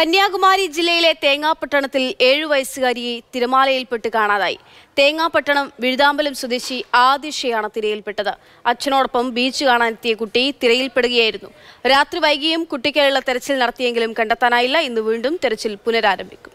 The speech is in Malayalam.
കന്യാകുമാരി ജില്ലയിലെ തേങ്ങാപ്പട്ടണത്തിൽ ഏഴു വയസ്സുകാരിയെ തിരമാലയിൽപ്പെട്ട് കാണാതായി തേങ്ങാപ്പട്ടണം വിഴുതാമ്പലം സ്വദേശി ആദിഷയാണ് തിരയിൽപ്പെട്ടത് അച്ഛനോടൊപ്പം ബീച്ച് കാണാനെത്തിയ കുട്ടി തിരയിൽപ്പെടുകയായിരുന്നു രാത്രി വൈകിയും കുട്ടിക്കായുള്ള തെരച്ചിൽ നടത്തിയെങ്കിലും കണ്ടെത്താനായില്ല ഇന്ന് വീണ്ടും തെരച്ചിൽ പുനരാരംഭിക്കും